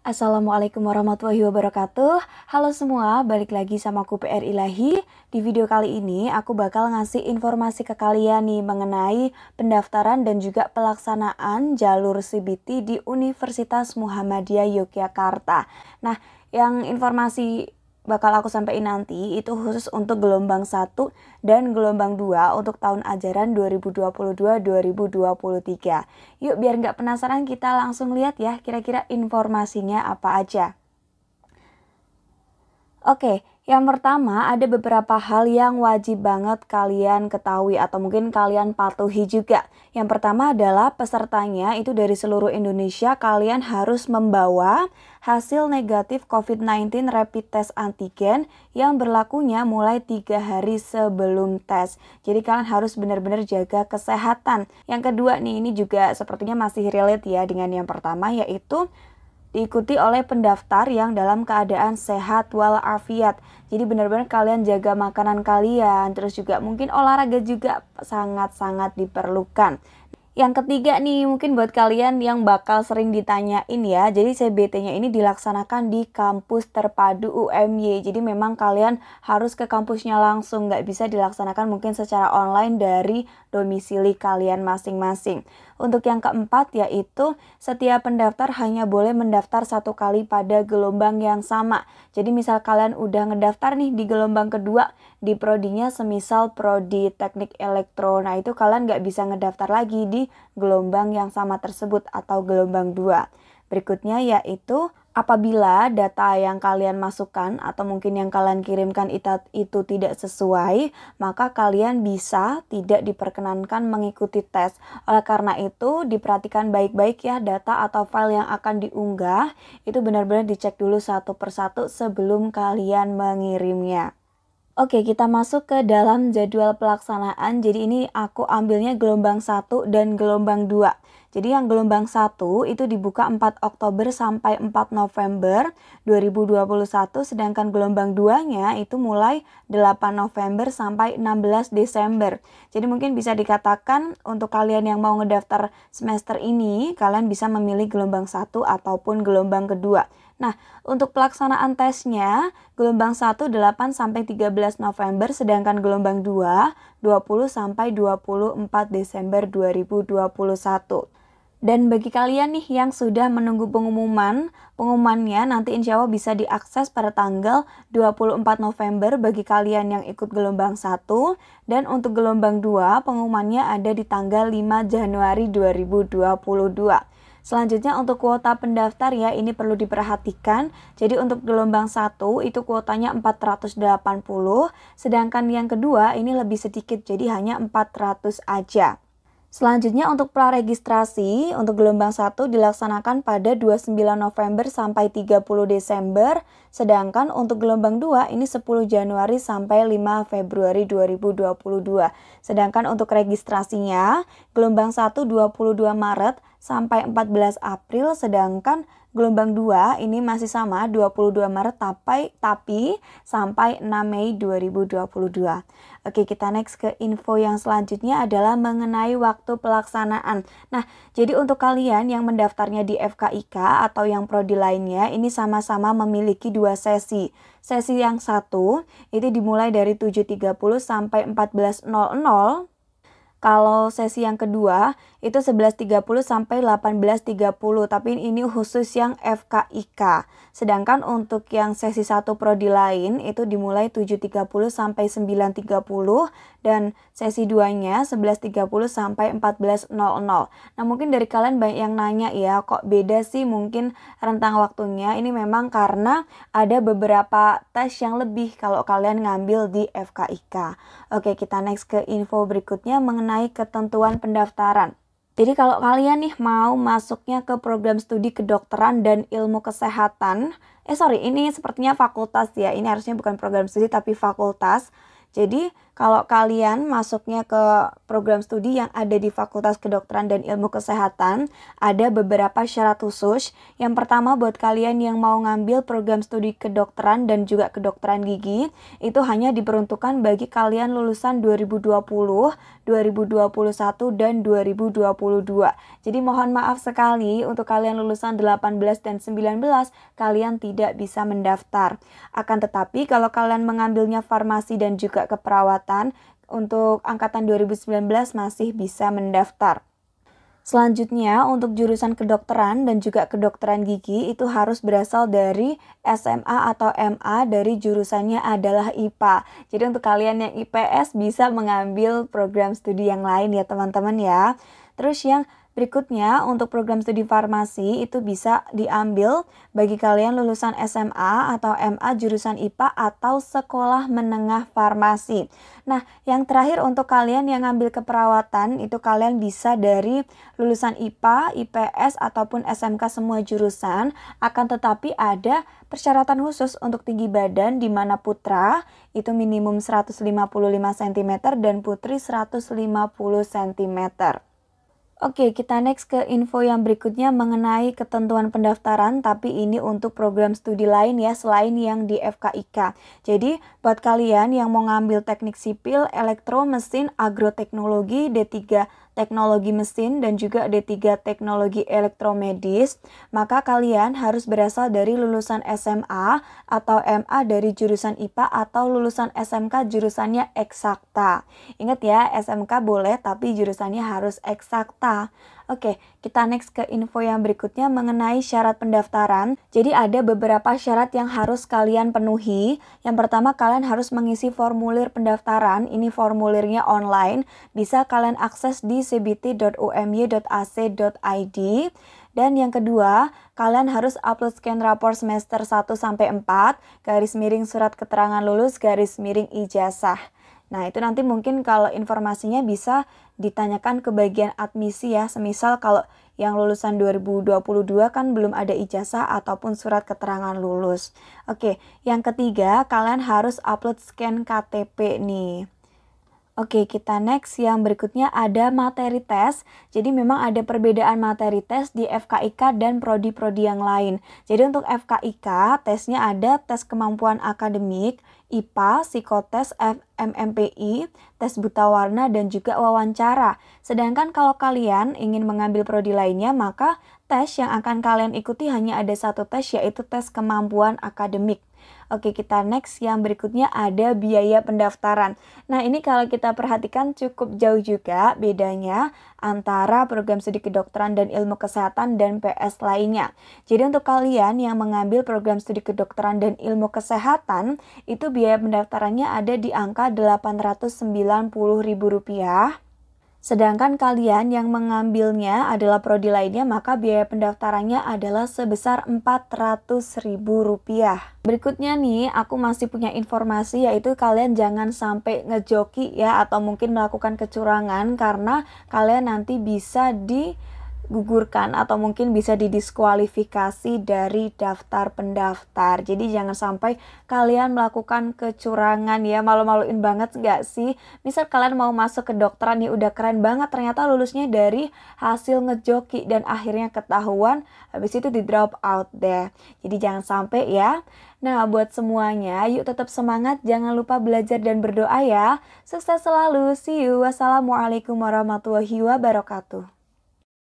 Assalamualaikum warahmatullahi wabarakatuh Halo semua, balik lagi sama aku PR Ilahi Di video kali ini aku bakal ngasih informasi ke kalian nih Mengenai pendaftaran dan juga pelaksanaan jalur CBT di Universitas Muhammadiyah Yogyakarta Nah, yang informasi bakal aku sampaikan nanti itu khusus untuk gelombang 1 dan gelombang 2 untuk tahun ajaran 2022-2023. Yuk biar nggak penasaran kita langsung lihat ya kira-kira informasinya apa aja. Oke, yang pertama ada beberapa hal yang wajib banget kalian ketahui atau mungkin kalian patuhi juga. Yang pertama adalah pesertanya itu dari seluruh Indonesia kalian harus membawa hasil negatif COVID-19 rapid test antigen yang berlakunya mulai tiga hari sebelum tes. Jadi kalian harus benar-benar jaga kesehatan. Yang kedua nih ini juga sepertinya masih relate ya dengan yang pertama yaitu diikuti oleh pendaftar yang dalam keadaan sehat walafiat. Jadi benar-benar kalian jaga makanan kalian, terus juga mungkin olahraga juga sangat-sangat diperlukan. Yang ketiga nih mungkin buat kalian yang bakal sering ditanyain ya. Jadi CBT-nya ini dilaksanakan di kampus terpadu UMY. Jadi memang kalian harus ke kampusnya langsung, nggak bisa dilaksanakan mungkin secara online dari domisili kalian masing-masing. Untuk yang keempat yaitu setiap pendaftar hanya boleh mendaftar satu kali pada gelombang yang sama. Jadi misal kalian udah ngedaftar nih di gelombang kedua di prodinya semisal prodi teknik elektro. Nah itu kalian nggak bisa ngedaftar lagi di gelombang yang sama tersebut atau gelombang dua. Berikutnya yaitu apabila data yang kalian masukkan atau mungkin yang kalian kirimkan itu tidak sesuai, maka kalian bisa tidak diperkenankan mengikuti tes. Oleh karena itu, diperhatikan baik-baik ya data atau file yang akan diunggah, itu benar-benar dicek dulu satu persatu sebelum kalian mengirimnya. Oke, kita masuk ke dalam jadwal pelaksanaan. Jadi ini aku ambilnya gelombang 1 dan gelombang 2. Jadi yang gelombang 1 itu dibuka 4 Oktober sampai 4 November 2021 sedangkan gelombang 2-nya itu mulai 8 November sampai 16 Desember. Jadi mungkin bisa dikatakan untuk kalian yang mau ngedaftar semester ini kalian bisa memilih gelombang 1 ataupun gelombang kedua. Nah, untuk pelaksanaan tesnya, gelombang 1 8 sampai 13 November sedangkan gelombang 2 20 sampai 24 Desember 2021. Dan bagi kalian nih yang sudah menunggu pengumuman, pengumumannya nanti insya Allah bisa diakses pada tanggal 24 November bagi kalian yang ikut gelombang 1 dan untuk gelombang 2 pengumumannya ada di tanggal 5 Januari 2022. Selanjutnya untuk kuota pendaftar ya ini perlu diperhatikan. Jadi untuk gelombang 1 itu kuotanya 480, sedangkan yang kedua ini lebih sedikit jadi hanya 400 aja. Selanjutnya untuk praregistrasi untuk gelombang 1 dilaksanakan pada 29 November sampai 30 Desember, sedangkan untuk gelombang 2 ini 10 Januari sampai 5 Februari 2022. Sedangkan untuk registrasinya gelombang 1 22 Maret sampai 14 April, sedangkan Gelombang 2 ini masih sama 22 Maret tapi, tapi sampai 6 Mei 2022. Oke, kita next ke info yang selanjutnya adalah mengenai waktu pelaksanaan. Nah, jadi untuk kalian yang mendaftarnya di FKIK atau yang prodi lainnya ini sama-sama memiliki dua sesi. Sesi yang satu itu dimulai dari 7.30 sampai 14.00 kalau sesi yang kedua itu 11.30 sampai 18.30 tapi ini khusus yang FKIK sedangkan untuk yang sesi 1 prodi lain itu dimulai 7.30 sampai 9.30 dan sesi 2 nya 11.30 sampai 14.00 nah mungkin dari kalian banyak yang nanya ya kok beda sih mungkin rentang waktunya ini memang karena ada beberapa tes yang lebih kalau kalian ngambil di FKIK oke kita next ke info berikutnya mengenai ketentuan pendaftaran jadi kalau kalian nih mau masuknya ke program studi kedokteran dan ilmu kesehatan, eh sorry ini sepertinya fakultas ya, ini harusnya bukan program studi tapi fakultas. Jadi kalau kalian masuknya ke program studi yang ada di Fakultas Kedokteran dan Ilmu Kesehatan, ada beberapa syarat khusus. Yang pertama buat kalian yang mau ngambil program studi kedokteran dan juga kedokteran gigi, itu hanya diperuntukkan bagi kalian lulusan 2020, 2021 dan 2022. Jadi mohon maaf sekali untuk kalian lulusan 18 dan 19 kalian tidak bisa mendaftar. Akan tetapi kalau kalian mengambilnya farmasi dan juga keperawatan angkatan untuk angkatan 2019 masih bisa mendaftar. Selanjutnya, untuk jurusan kedokteran dan juga kedokteran gigi itu harus berasal dari SMA atau MA dari jurusannya adalah IPA. Jadi untuk kalian yang IPS bisa mengambil program studi yang lain ya teman-teman ya. Terus yang Berikutnya, untuk program studi farmasi itu bisa diambil bagi kalian lulusan SMA atau MA jurusan IPA atau sekolah menengah farmasi. Nah, yang terakhir untuk kalian yang ngambil keperawatan itu kalian bisa dari lulusan IPA, IPS ataupun SMK semua jurusan, akan tetapi ada persyaratan khusus untuk tinggi badan di mana putra itu minimum 155 cm dan putri 150 cm. Oke, kita next ke info yang berikutnya mengenai ketentuan pendaftaran, tapi ini untuk program studi lain ya, selain yang di FKIK. Jadi, buat kalian yang mau ngambil teknik sipil, elektro, mesin, agroteknologi, D3 teknologi mesin dan juga D3 teknologi elektromedis, maka kalian harus berasal dari lulusan SMA atau MA dari jurusan IPA atau lulusan SMK jurusannya eksakta. Ingat ya, SMK boleh tapi jurusannya harus eksakta. Oke, kita next ke info yang berikutnya mengenai syarat pendaftaran. Jadi ada beberapa syarat yang harus kalian penuhi. Yang pertama kalian harus mengisi formulir pendaftaran. Ini formulirnya online, bisa kalian akses di cbt.umy.ac.id. Dan yang kedua, kalian harus upload scan rapor semester 1 sampai 4, garis miring surat keterangan lulus, garis miring ijazah. Nah, itu nanti mungkin kalau informasinya bisa ditanyakan ke bagian admisi ya. Semisal kalau yang lulusan 2022 kan belum ada ijazah ataupun surat keterangan lulus. Oke, yang ketiga kalian harus upload scan KTP nih. Oke, kita next yang berikutnya ada materi tes. Jadi memang ada perbedaan materi tes di FKIK dan prodi-prodi yang lain. Jadi untuk FKIK, tesnya ada tes kemampuan akademik, IPA, psikotes, MMPI, tes buta warna, dan juga wawancara. Sedangkan kalau kalian ingin mengambil prodi lainnya, maka tes yang akan kalian ikuti hanya ada satu tes, yaitu tes kemampuan akademik. Oke, kita next yang berikutnya ada biaya pendaftaran. Nah, ini kalau kita perhatikan cukup jauh juga bedanya antara program studi kedokteran dan ilmu kesehatan dan PS lainnya. Jadi untuk kalian yang mengambil program studi kedokteran dan ilmu kesehatan, itu biaya pendaftarannya ada di angka Rp890.000 Sedangkan kalian yang mengambilnya adalah prodi lainnya, maka biaya pendaftarannya adalah sebesar Rp400.000. Berikutnya nih, aku masih punya informasi yaitu kalian jangan sampai ngejoki ya atau mungkin melakukan kecurangan karena kalian nanti bisa di digugurkan atau mungkin bisa didiskualifikasi dari daftar pendaftar. Jadi jangan sampai kalian melakukan kecurangan ya, malu-maluin banget nggak sih? Misal kalian mau masuk ke dokteran nih ya udah keren banget, ternyata lulusnya dari hasil ngejoki dan akhirnya ketahuan, habis itu di drop out deh. Jadi jangan sampai ya. Nah, buat semuanya, yuk tetap semangat, jangan lupa belajar dan berdoa ya. Sukses selalu, see you. Wassalamualaikum warahmatullahi wabarakatuh.